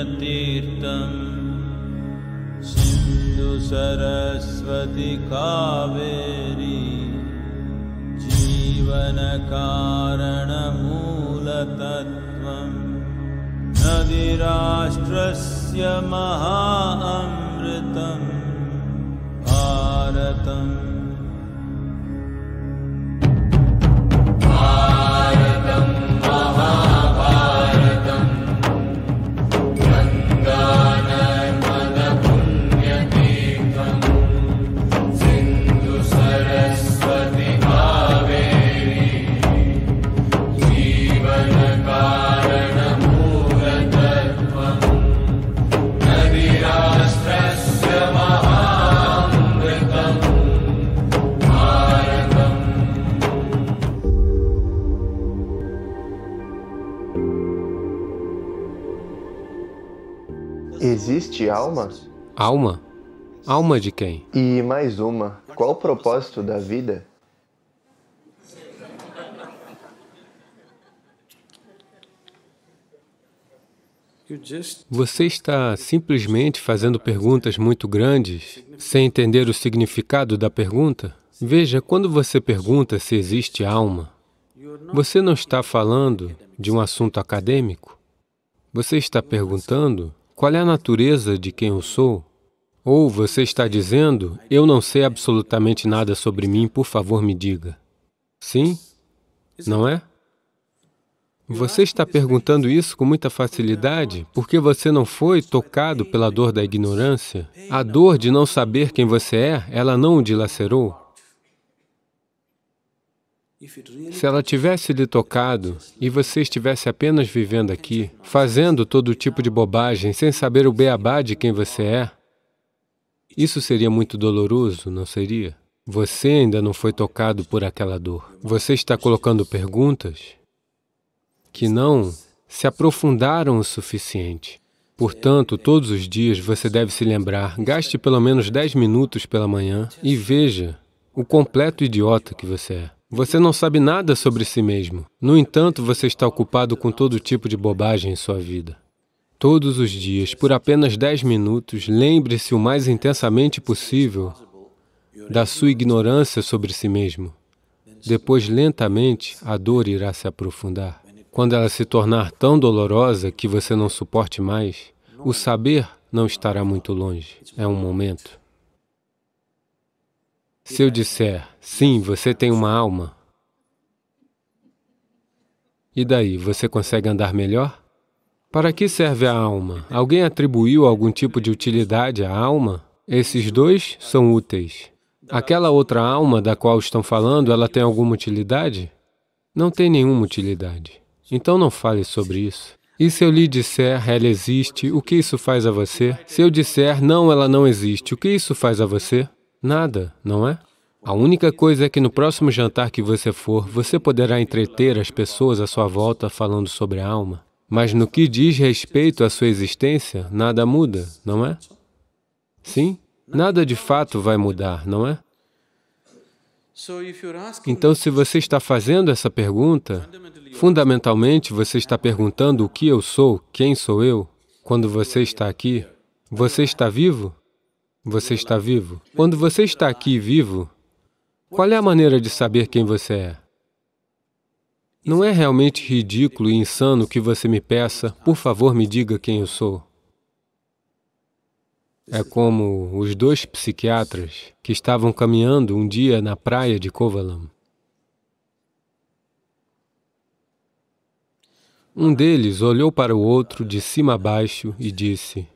सिन्धुसरस्वति कावेरी जीवनकारणमूलतत्त्वं नदी राष्ट्रस्य महा alma? Alma? Alma de quem? E mais uma. Qual o propósito da vida? Você está simplesmente fazendo perguntas muito grandes, sem entender o significado da pergunta? Veja, quando você pergunta se existe alma, você não está falando de um assunto acadêmico. Você está perguntando qual é a natureza de quem eu sou? Ou você está dizendo, eu não sei absolutamente nada sobre mim, por favor me diga. Sim? Não é? Você está perguntando isso com muita facilidade porque você não foi tocado pela dor da ignorância. A dor de não saber quem você é, ela não o dilacerou. Se ela tivesse lhe tocado e você estivesse apenas vivendo aqui, fazendo todo tipo de bobagem, sem saber o beabá de quem você é, isso seria muito doloroso, não seria? Você ainda não foi tocado por aquela dor. Você está colocando perguntas que não se aprofundaram o suficiente. Portanto, todos os dias você deve se lembrar, gaste pelo menos 10 minutos pela manhã e veja o completo idiota que você é. Você não sabe nada sobre si mesmo. No entanto, você está ocupado com todo tipo de bobagem em sua vida. Todos os dias, por apenas 10 minutos, lembre-se o mais intensamente possível da sua ignorância sobre si mesmo. Depois, lentamente, a dor irá se aprofundar. Quando ela se tornar tão dolorosa que você não suporte mais, o saber não estará muito longe. É um momento. Se eu disser, sim, você tem uma alma, e daí, você consegue andar melhor? Para que serve a alma? Alguém atribuiu algum tipo de utilidade à alma? Esses dois são úteis. Aquela outra alma da qual estão falando, ela tem alguma utilidade? Não tem nenhuma utilidade. Então não fale sobre isso. E se eu lhe disser, ela existe, o que isso faz a você? Se eu disser, não, ela não existe, o que isso faz a você? Nada, não é? A única coisa é que no próximo jantar que você for, você poderá entreter as pessoas à sua volta falando sobre a alma. Mas no que diz respeito à sua existência, nada muda, não é? Sim? Nada de fato vai mudar, não é? Então, se você está fazendo essa pergunta, fundamentalmente você está perguntando o que eu sou, quem sou eu, quando você está aqui. Você está vivo? você está vivo. Quando você está aqui vivo, qual é a maneira de saber quem você é? Não é realmente ridículo e insano que você me peça, por favor, me diga quem eu sou? É como os dois psiquiatras que estavam caminhando um dia na praia de Kovalam. Um deles olhou para o outro de cima a baixo e disse,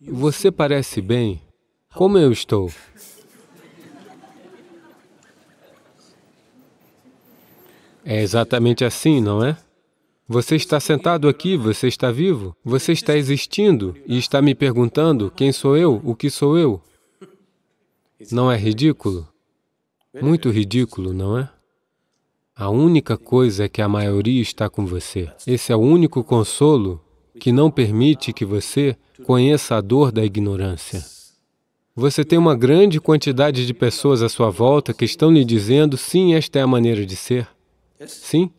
Você parece bem, como eu estou? É exatamente assim, não é? Você está sentado aqui, você está vivo, você está existindo e está me perguntando quem sou eu, o que sou eu. Não é ridículo? Muito ridículo, não é? A única coisa é que a maioria está com você. Esse é o único consolo que não permite que você conheça a dor da ignorância. Você tem uma grande quantidade de pessoas à sua volta que estão lhe dizendo, sim, esta é a maneira de ser. Sim,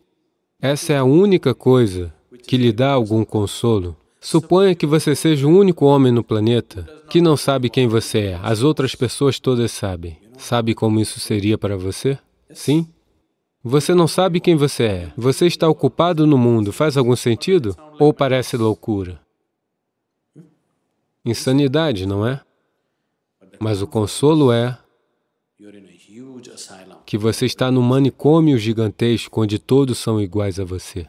essa é a única coisa que lhe dá algum consolo. Suponha que você seja o único homem no planeta que não sabe quem você é. As outras pessoas todas sabem. Sabe como isso seria para você? Sim? Você não sabe quem você é. Você está ocupado no mundo. Faz algum sentido? Ou parece loucura? Insanidade, não é? Mas o consolo é que você está num manicômio gigantesco onde todos são iguais a você.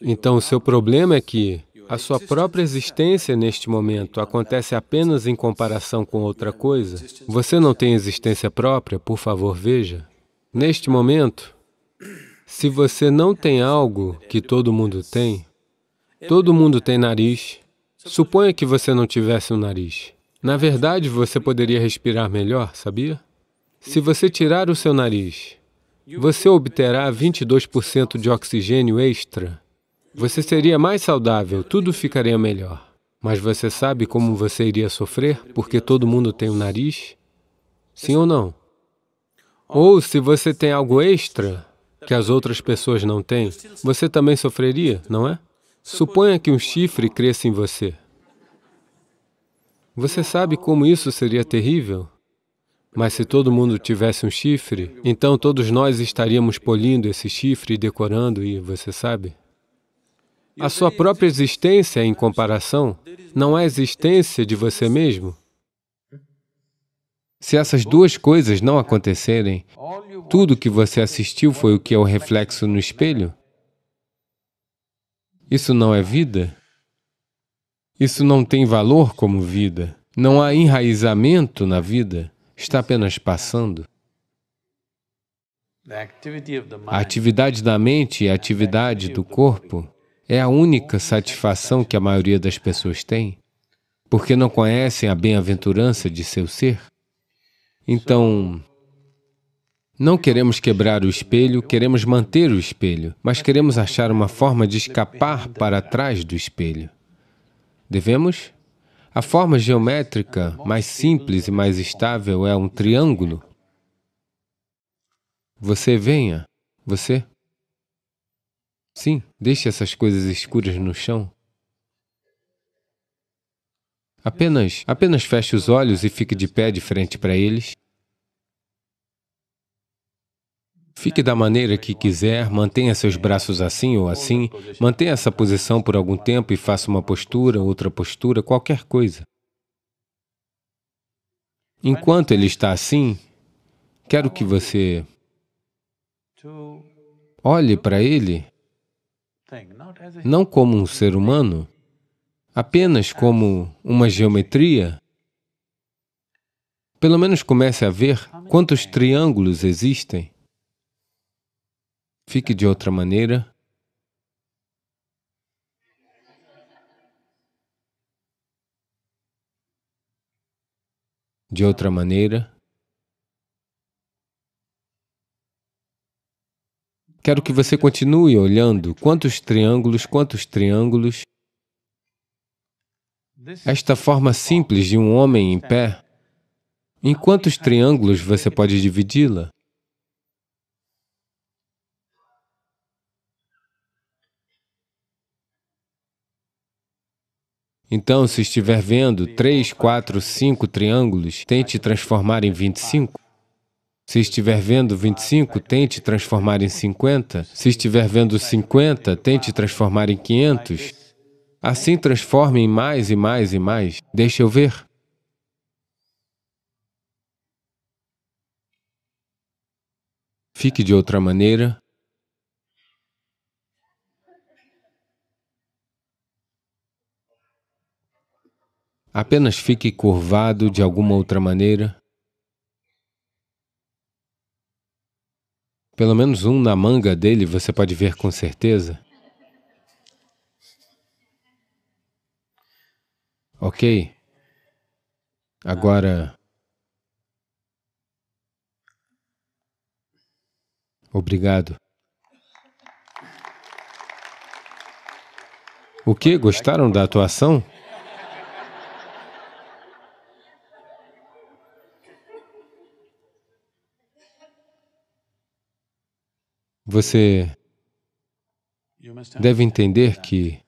Então, o seu problema é que a sua própria existência neste momento acontece apenas em comparação com outra coisa. Você não tem existência própria, por favor, veja. Neste momento, se você não tem algo que todo mundo tem, todo mundo tem nariz, suponha que você não tivesse um nariz. Na verdade, você poderia respirar melhor, sabia? Se você tirar o seu nariz, você obterá 22% de oxigênio extra. Você seria mais saudável, tudo ficaria melhor. Mas você sabe como você iria sofrer, porque todo mundo tem um nariz? Sim ou não? Ou se você tem algo extra que as outras pessoas não têm, você também sofreria, não é? Suponha que um chifre cresça em você. Você sabe como isso seria terrível? Mas se todo mundo tivesse um chifre, então todos nós estaríamos polindo esse chifre e decorando, e você sabe? A sua própria existência em comparação, não é existência de você mesmo. Se essas duas coisas não acontecerem, tudo que você assistiu foi o que é o reflexo no espelho? Isso não é vida? Isso não tem valor como vida. Não há enraizamento na vida. Está apenas passando. A atividade da mente e a atividade do corpo é a única satisfação que a maioria das pessoas tem, porque não conhecem a bem-aventurança de seu ser. Então, não queremos quebrar o espelho, queremos manter o espelho, mas queremos achar uma forma de escapar para trás do espelho. Devemos? A forma geométrica mais simples e mais estável é um triângulo. Você venha. Você? Sim, deixe essas coisas escuras no chão. Apenas, apenas feche os olhos e fique de pé de frente para eles. Fique da maneira que quiser, mantenha seus braços assim ou assim, mantenha essa posição por algum tempo e faça uma postura, outra postura, qualquer coisa. Enquanto ele está assim, quero que você olhe para ele não como um ser humano, apenas como uma geometria. Pelo menos comece a ver quantos triângulos existem. Fique de outra maneira. De outra maneira. Quero que você continue olhando quantos triângulos, quantos triângulos. Esta forma simples de um homem em pé, em quantos triângulos você pode dividi-la? Então, se estiver vendo 3, 4, 5 triângulos, tente transformar em 25. Se estiver vendo 25, tente transformar em 50. Se estiver vendo 50, tente transformar em 500. Assim, transforme em mais e mais e mais. Deixa eu ver. Fique de outra maneira, Apenas fique curvado de alguma outra maneira. Pelo menos um na manga dele você pode ver com certeza. Ok? Agora. Obrigado. O que? Gostaram da atuação? Você deve entender que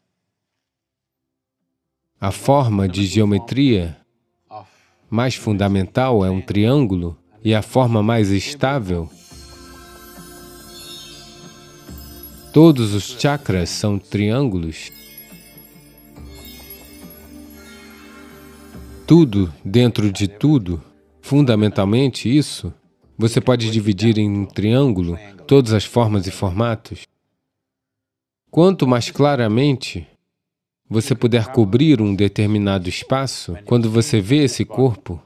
a forma de geometria mais fundamental é um triângulo e a forma mais estável. Todos os chakras são triângulos. Tudo dentro de tudo, fundamentalmente isso, você pode dividir em um triângulo todas as formas e formatos. Quanto mais claramente você puder cobrir um determinado espaço, quando você vê esse corpo,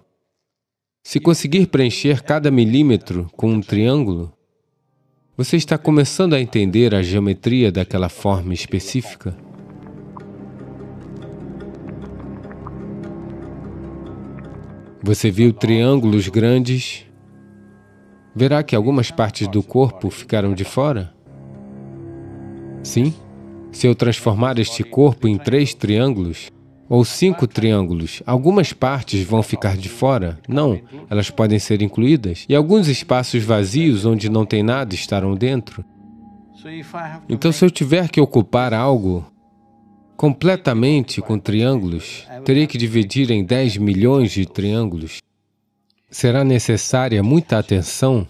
se conseguir preencher cada milímetro com um triângulo, você está começando a entender a geometria daquela forma específica. Você viu triângulos grandes, verá que algumas partes do corpo ficaram de fora? Sim. Se eu transformar este corpo em três triângulos, ou cinco triângulos, algumas partes vão ficar de fora? Não, elas podem ser incluídas. E alguns espaços vazios onde não tem nada estarão dentro. Então, se eu tiver que ocupar algo completamente com triângulos, terei que dividir em 10 milhões de triângulos será necessária muita atenção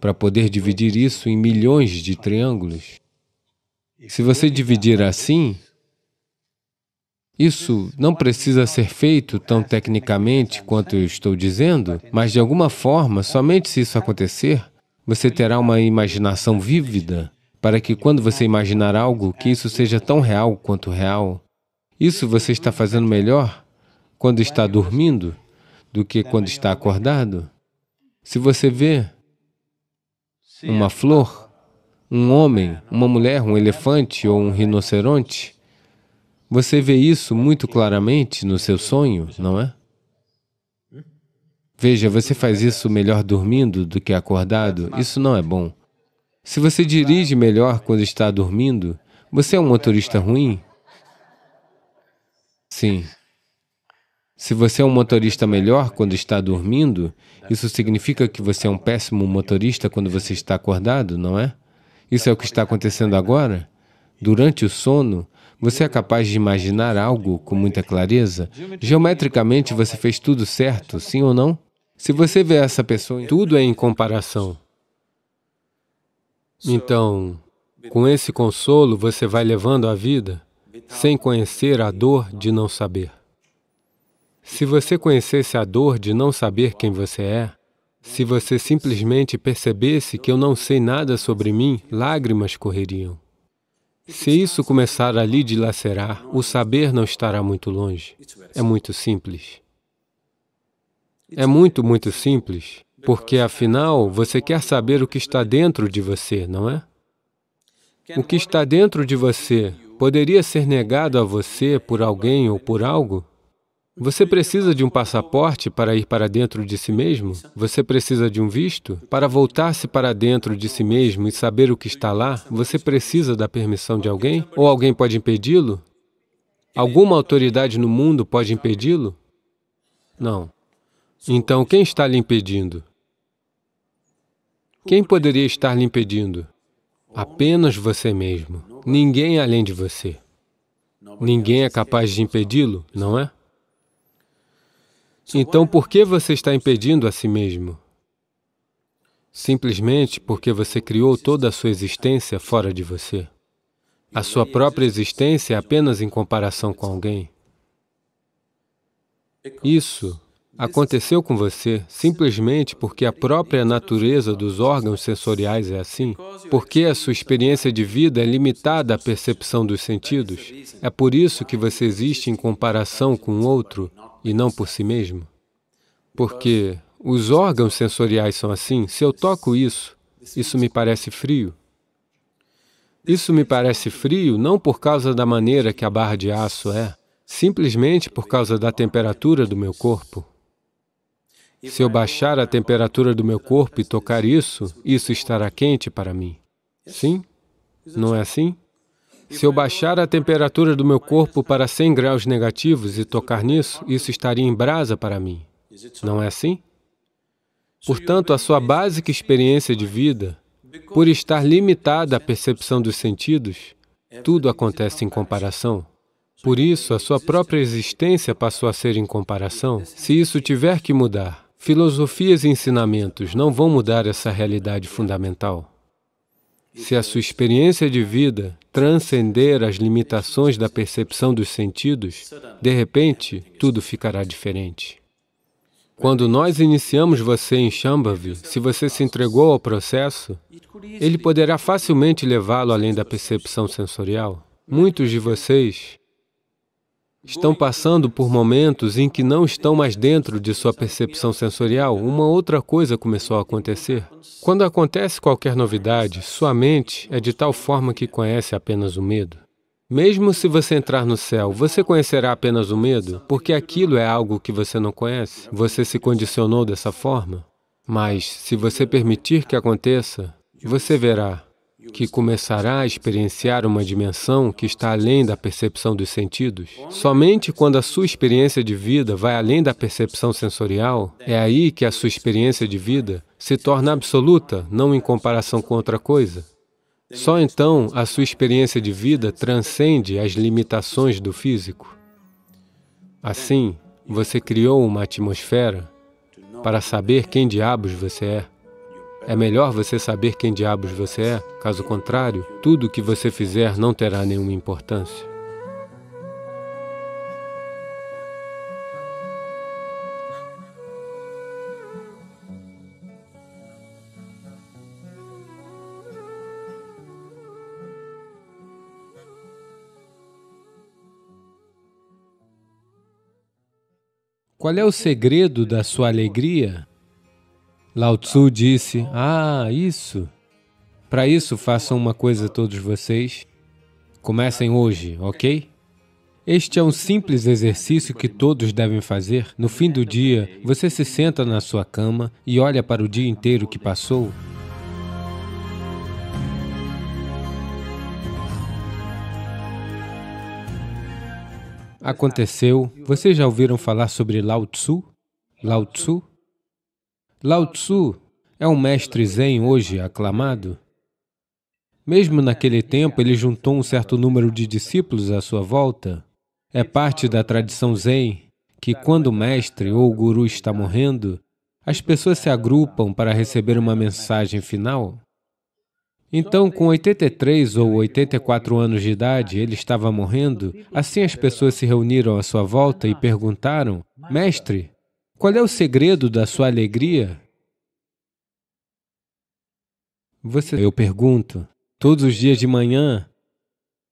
para poder dividir isso em milhões de triângulos. Se você dividir assim, isso não precisa ser feito tão tecnicamente quanto eu estou dizendo, mas de alguma forma, somente se isso acontecer, você terá uma imaginação vívida para que quando você imaginar algo, que isso seja tão real quanto real. Isso você está fazendo melhor quando está dormindo do que quando está né? acordado. Se você vê uma flor, um homem, é, uma mulher, um elefante ou um rinoceronte, você vê isso muito claramente no seu sonho, não é? Hum? Veja, você faz isso melhor dormindo do que acordado, isso não é bom. Se você dirige melhor quando está dormindo, você é um motorista ruim? Sim. Se você é um motorista melhor quando está dormindo, isso significa que você é um péssimo motorista quando você está acordado, não é? Isso é o que está acontecendo agora? Durante o sono, você é capaz de imaginar algo com muita clareza? Geometricamente, você fez tudo certo, sim ou não? Se você vê essa pessoa, tudo é em comparação. Então, com esse consolo, você vai levando a vida sem conhecer a dor de não saber. Se você conhecesse a dor de não saber quem você é, se você simplesmente percebesse que eu não sei nada sobre mim, lágrimas correriam. Se isso começar a lhe dilacerar, o saber não estará muito longe. É muito simples. É muito, muito simples, porque afinal você quer saber o que está dentro de você, não é? O que está dentro de você poderia ser negado a você por alguém ou por algo? Você precisa de um passaporte para ir para dentro de si mesmo? Você precisa de um visto? Para voltar-se para dentro de si mesmo e saber o que está lá, você precisa da permissão de alguém? Ou alguém pode impedi-lo? Alguma autoridade no mundo pode impedi-lo? Não. Então, quem está lhe impedindo? Quem poderia estar lhe impedindo? Apenas você mesmo. Ninguém além de você. Ninguém é capaz de impedi-lo, não é? Então, por que você está impedindo a si mesmo? Simplesmente porque você criou toda a sua existência fora de você. A sua própria existência é apenas em comparação com alguém. Isso aconteceu com você simplesmente porque a própria natureza dos órgãos sensoriais é assim, porque a sua experiência de vida é limitada à percepção dos sentidos. É por isso que você existe em comparação com o outro, e não por si mesmo. Porque os órgãos sensoriais são assim, se eu toco isso, isso me parece frio. Isso me parece frio não por causa da maneira que a barra de aço é, simplesmente por causa da temperatura do meu corpo. Se eu baixar a temperatura do meu corpo e tocar isso, isso estará quente para mim. Sim? Não é assim? Se eu baixar a temperatura do meu corpo para 100 graus negativos e tocar nisso, isso estaria em brasa para mim. Não é assim? Portanto, a sua básica experiência de vida, por estar limitada à percepção dos sentidos, tudo acontece em comparação. Por isso, a sua própria existência passou a ser em comparação. Se isso tiver que mudar, filosofias e ensinamentos não vão mudar essa realidade fundamental. Se a sua experiência de vida transcender as limitações da percepção dos sentidos, de repente, tudo ficará diferente. Quando nós iniciamos você em Shambhavi, se você se entregou ao processo, ele poderá facilmente levá-lo além da percepção sensorial. Muitos de vocês estão passando por momentos em que não estão mais dentro de sua percepção sensorial, uma outra coisa começou a acontecer. Quando acontece qualquer novidade, sua mente é de tal forma que conhece apenas o medo. Mesmo se você entrar no céu, você conhecerá apenas o medo, porque aquilo é algo que você não conhece. Você se condicionou dessa forma. Mas, se você permitir que aconteça, você verá que começará a experienciar uma dimensão que está além da percepção dos sentidos. Somente quando a sua experiência de vida vai além da percepção sensorial, é aí que a sua experiência de vida se torna absoluta, não em comparação com outra coisa. Só então a sua experiência de vida transcende as limitações do físico. Assim, você criou uma atmosfera para saber quem diabos você é. É melhor você saber quem diabos você é, caso contrário, tudo o que você fizer não terá nenhuma importância. Qual é o segredo da sua alegria? Lao Tzu disse: Ah, isso! Para isso, façam uma coisa todos vocês. Comecem hoje, ok? Este é um simples exercício que todos devem fazer. No fim do dia, você se senta na sua cama e olha para o dia inteiro que passou. Aconteceu. Vocês já ouviram falar sobre Lao Tzu? Lao Tzu Lao Tzu é um mestre zen hoje aclamado. Mesmo naquele tempo, ele juntou um certo número de discípulos à sua volta. É parte da tradição zen que, quando o mestre ou o guru está morrendo, as pessoas se agrupam para receber uma mensagem final. Então, com 83 ou 84 anos de idade, ele estava morrendo. Assim, as pessoas se reuniram à sua volta e perguntaram: Mestre, qual é o segredo da sua alegria? Você, eu pergunto, todos os dias de manhã,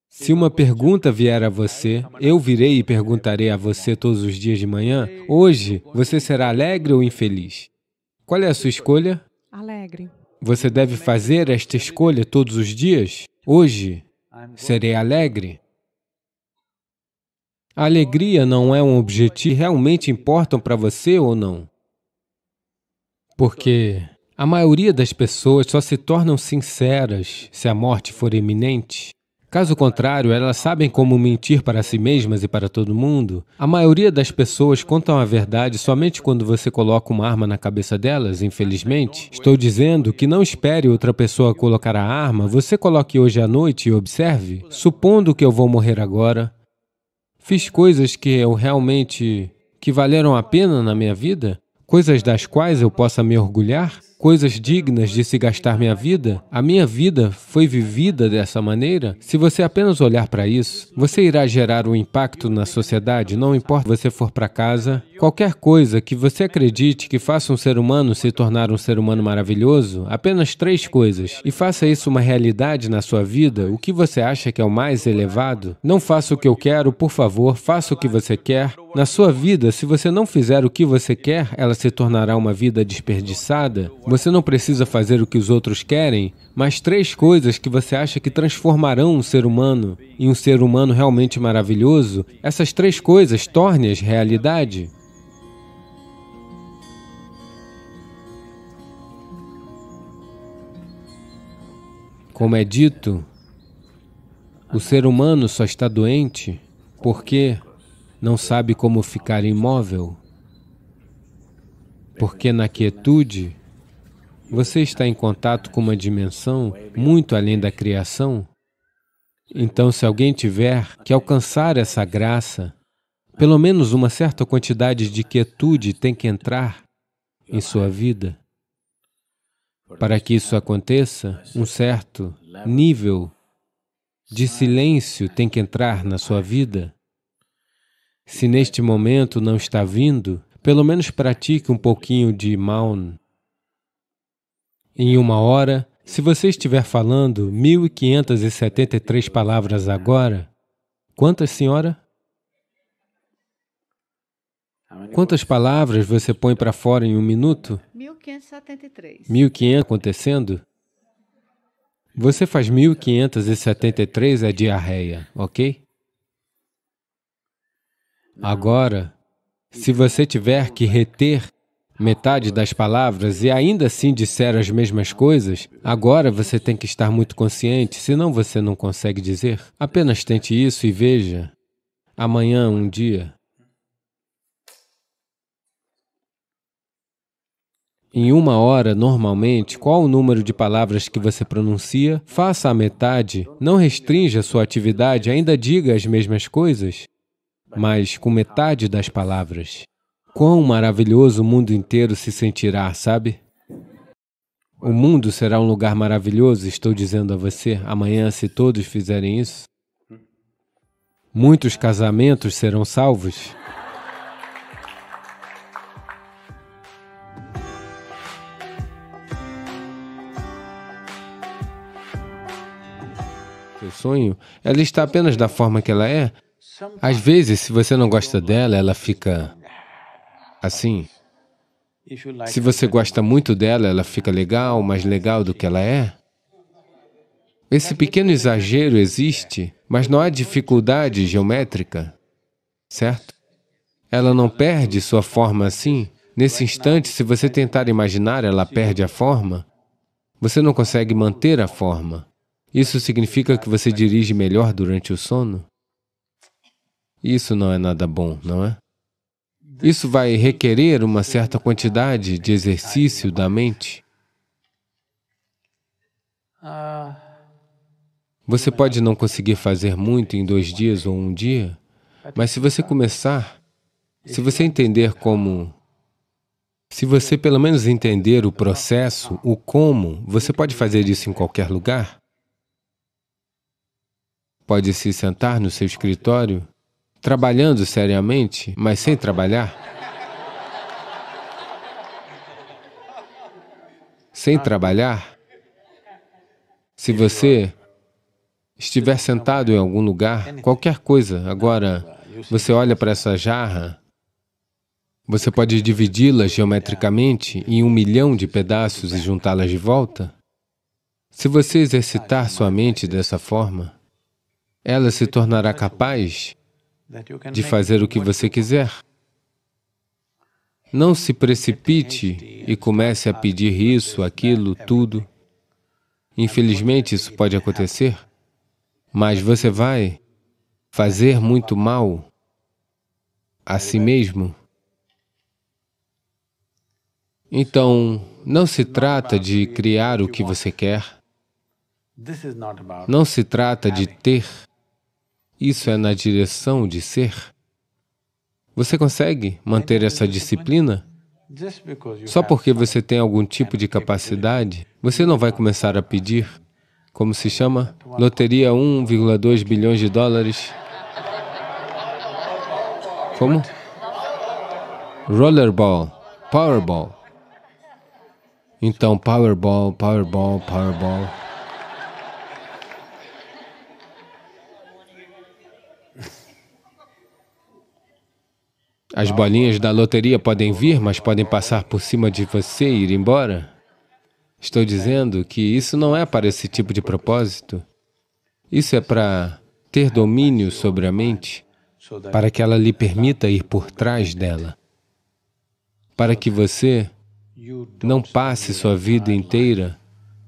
se uma pergunta vier a você, eu virei e perguntarei a você todos os dias de manhã, hoje você será alegre ou infeliz? Qual é a sua escolha? Alegre. Você deve fazer esta escolha todos os dias? Hoje serei alegre? A alegria não é um objetivo realmente importam para você ou não? Porque a maioria das pessoas só se tornam sinceras se a morte for iminente. Caso contrário, elas sabem como mentir para si mesmas e para todo mundo. A maioria das pessoas contam a verdade somente quando você coloca uma arma na cabeça delas, infelizmente. Estou dizendo que não espere outra pessoa colocar a arma, você coloque hoje à noite e observe. Supondo que eu vou morrer agora, Fiz coisas que eu realmente que valeram a pena na minha vida? Coisas das quais eu possa me orgulhar? coisas dignas de se gastar minha vida? A minha vida foi vivida dessa maneira? Se você apenas olhar para isso, você irá gerar um impacto na sociedade, não importa se você for para casa. Qualquer coisa que você acredite que faça um ser humano se tornar um ser humano maravilhoso, apenas três coisas. E faça isso uma realidade na sua vida, o que você acha que é o mais elevado. Não faça o que eu quero, por favor, faça o que você quer. Na sua vida, se você não fizer o que você quer, ela se tornará uma vida desperdiçada. Você não precisa fazer o que os outros querem, mas três coisas que você acha que transformarão um ser humano em um ser humano realmente maravilhoso, essas três coisas torne-as realidade. Como é dito, o ser humano só está doente porque não sabe como ficar imóvel, porque na quietude você está em contato com uma dimensão muito além da criação? Então, se alguém tiver que alcançar essa graça, pelo menos uma certa quantidade de quietude tem que entrar em sua vida. Para que isso aconteça, um certo nível de silêncio tem que entrar na sua vida. Se neste momento não está vindo, pelo menos pratique um pouquinho de Maun, em uma hora. Se você estiver falando 1573 palavras agora, quantas, senhora? Quantas palavras você põe para fora em um minuto? 1573. 1500 acontecendo? Você faz 1573 é diarreia, ok? Agora, se você tiver que reter metade das palavras e ainda assim disser as mesmas coisas, agora você tem que estar muito consciente, senão você não consegue dizer. Apenas tente isso e veja. Amanhã, um dia. Em uma hora, normalmente, qual o número de palavras que você pronuncia? Faça a metade, não restrinja sua atividade, ainda diga as mesmas coisas, mas com metade das palavras. Quão maravilhoso o mundo inteiro se sentirá, sabe? O mundo será um lugar maravilhoso, estou dizendo a você, amanhã, se todos fizerem isso. Muitos casamentos serão salvos. Seu sonho, ela está apenas da forma que ela é. Às vezes, se você não gosta dela, ela fica Assim, se você gosta muito dela, ela fica legal, mais legal do que ela é. Esse pequeno exagero existe, mas não há dificuldade geométrica, certo? Ela não perde sua forma assim. Nesse instante, se você tentar imaginar, ela perde a forma. Você não consegue manter a forma. Isso significa que você dirige melhor durante o sono? Isso não é nada bom, não é? Isso vai requerer uma certa quantidade de exercício da mente. Ah. Você pode não conseguir fazer muito em dois dias ou um dia, mas se você começar, se você entender como... Se você pelo menos entender o processo, o como, você pode fazer isso em qualquer lugar. Pode se sentar no seu escritório trabalhando seriamente, mas sem trabalhar? Sem trabalhar? Se você estiver sentado em algum lugar, qualquer coisa, agora você olha para essa jarra, você pode dividi-la geometricamente em um milhão de pedaços e juntá-las de volta? Se você exercitar sua mente dessa forma, ela se tornará capaz de fazer o que você quiser. Não se precipite e comece a pedir isso, aquilo, tudo. Infelizmente, isso pode acontecer, mas você vai fazer muito mal a si mesmo. Então, não se trata de criar o que você quer, não se trata de ter isso é na direção de ser? Você consegue manter essa disciplina? Só porque você tem algum tipo de capacidade, você não vai começar a pedir, como se chama? Loteria 1,2 bilhões de dólares. Como? Rollerball, Powerball. Então, Powerball, Powerball, Powerball. As bolinhas da loteria podem vir, mas podem passar por cima de você e ir embora. Estou dizendo que isso não é para esse tipo de propósito. Isso é para ter domínio sobre a mente, para que ela lhe permita ir por trás dela, para que você não passe sua vida inteira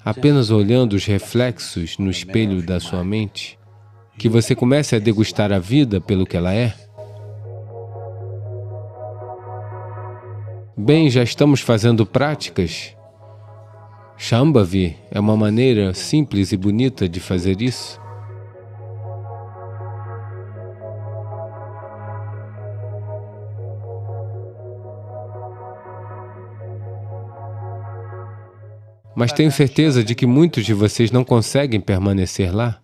apenas olhando os reflexos no espelho da sua mente, que você comece a degustar a vida pelo que ela é. Bem, já estamos fazendo práticas. Shambhavi é uma maneira simples e bonita de fazer isso. Mas tenho certeza de que muitos de vocês não conseguem permanecer lá.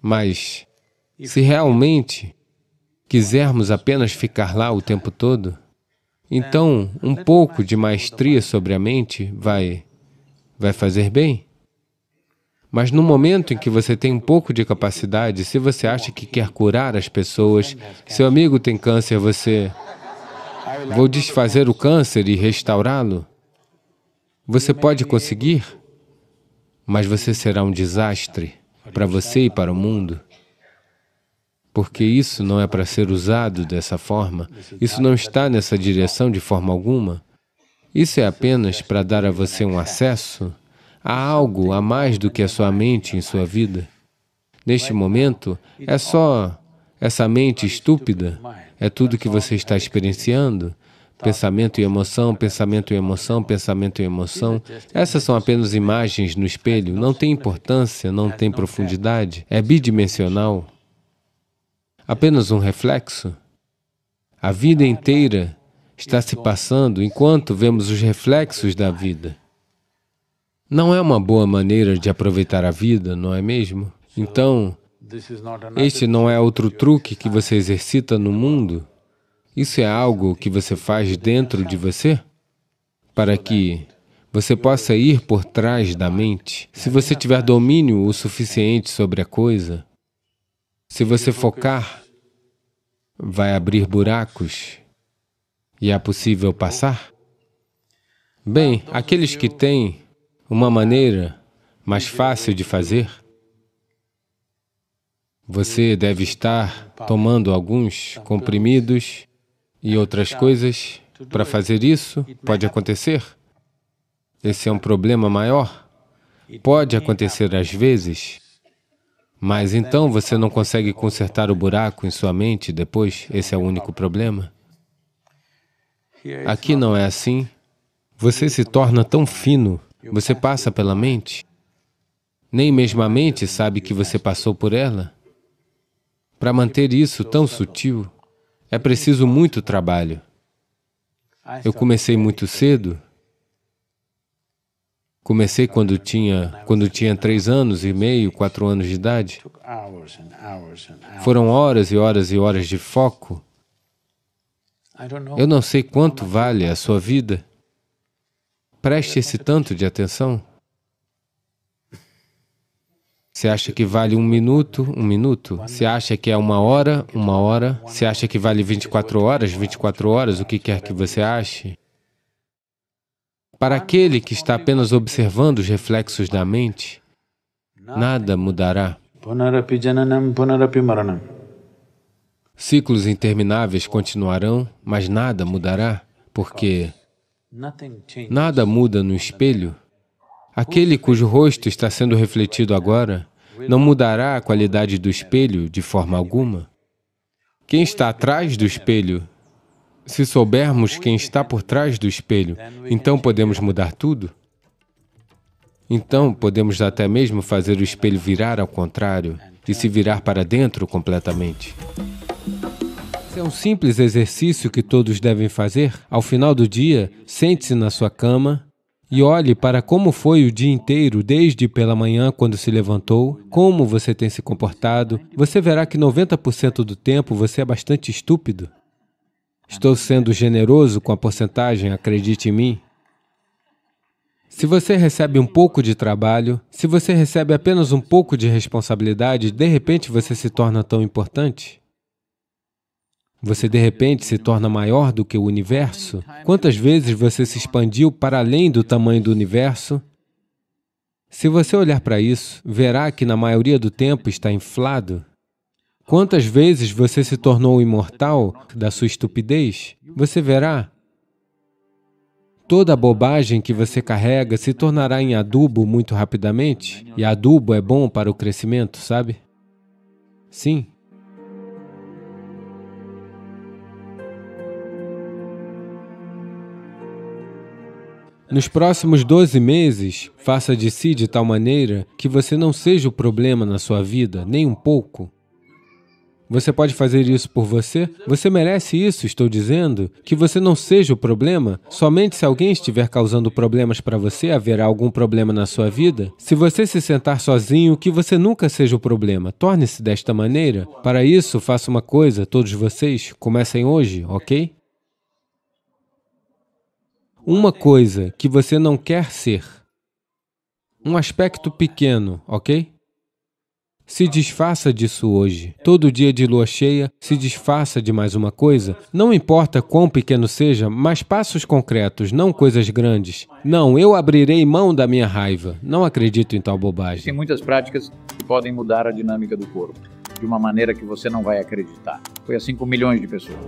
Mas, se realmente quisermos apenas ficar lá o tempo todo, então um pouco de maestria sobre a mente vai, vai fazer bem. Mas no momento em que você tem um pouco de capacidade, se você acha que quer curar as pessoas, seu amigo tem câncer, você... Vou desfazer o câncer e restaurá-lo. Você pode conseguir, mas você será um desastre para você e para o mundo porque isso não é para ser usado dessa forma, isso não está nessa direção de forma alguma. Isso é apenas para dar a você um acesso a algo a mais do que a sua mente em sua vida. Neste momento, é só essa mente estúpida, é tudo que você está experienciando, pensamento e emoção, pensamento e emoção, pensamento e emoção. Essas são apenas imagens no espelho, não tem importância, não tem profundidade, é bidimensional apenas um reflexo. A vida inteira está se passando enquanto vemos os reflexos da vida. Não é uma boa maneira de aproveitar a vida, não é mesmo? Então, este não é outro truque que você exercita no mundo. Isso é algo que você faz dentro de você para que você possa ir por trás da mente. Se você tiver domínio o suficiente sobre a coisa, se você focar, vai abrir buracos e é possível passar? Bem, aqueles que têm uma maneira mais fácil de fazer, você deve estar tomando alguns comprimidos e outras coisas para fazer isso, pode acontecer. Esse é um problema maior. Pode acontecer às vezes. Mas né? então você não consegue consertar o buraco em sua mente depois? Esse é o único problema? Aqui não é assim. Você se torna tão fino, você passa pela mente. Nem mesmo a mente sabe que você passou por ela. Para manter isso tão sutil, é preciso muito trabalho. Eu comecei muito cedo, Comecei quando tinha, quando tinha três anos e meio, quatro anos de idade. Foram horas e horas e horas de foco. Eu não sei quanto vale a sua vida. Preste esse tanto de atenção. Você acha que vale um minuto, um minuto? Você acha que é uma hora, uma hora? Você acha que vale 24 horas, 24 horas, o que quer que você ache? Para aquele que está apenas observando os reflexos da mente, nada mudará. Ciclos intermináveis continuarão, mas nada mudará, porque nada muda no espelho. Aquele cujo rosto está sendo refletido agora não mudará a qualidade do espelho de forma alguma. Quem está atrás do espelho se soubermos quem está por trás do espelho, então podemos mudar tudo? Então podemos até mesmo fazer o espelho virar ao contrário e se virar para dentro completamente. Esse é um simples exercício que todos devem fazer. Ao final do dia, sente-se na sua cama e olhe para como foi o dia inteiro, desde pela manhã quando se levantou, como você tem se comportado. Você verá que 90% do tempo você é bastante estúpido. Estou sendo generoso com a porcentagem, acredite em mim. Se você recebe um pouco de trabalho, se você recebe apenas um pouco de responsabilidade, de repente você se torna tão importante? Você de repente se torna maior do que o universo? Quantas vezes você se expandiu para além do tamanho do universo? Se você olhar para isso, verá que na maioria do tempo está inflado. Quantas vezes você se tornou imortal da sua estupidez? Você verá. Toda a bobagem que você carrega se tornará em adubo muito rapidamente, e adubo é bom para o crescimento, sabe? Sim. Nos próximos 12 meses, faça de si de tal maneira que você não seja o problema na sua vida, nem um pouco. Você pode fazer isso por você? Você merece isso, estou dizendo? Que você não seja o problema? Somente se alguém estiver causando problemas para você, haverá algum problema na sua vida? Se você se sentar sozinho, que você nunca seja o problema. Torne-se desta maneira. Para isso, faça uma coisa, todos vocês, comecem hoje, ok? Uma coisa que você não quer ser. Um aspecto pequeno, ok? Se desfaça disso hoje. Todo dia de lua cheia, se desfaça de mais uma coisa. Não importa quão pequeno seja, mas passos concretos, não coisas grandes. Não, eu abrirei mão da minha raiva. Não acredito em tal bobagem. Tem muitas práticas que podem mudar a dinâmica do corpo de uma maneira que você não vai acreditar. Foi assim com milhões de pessoas.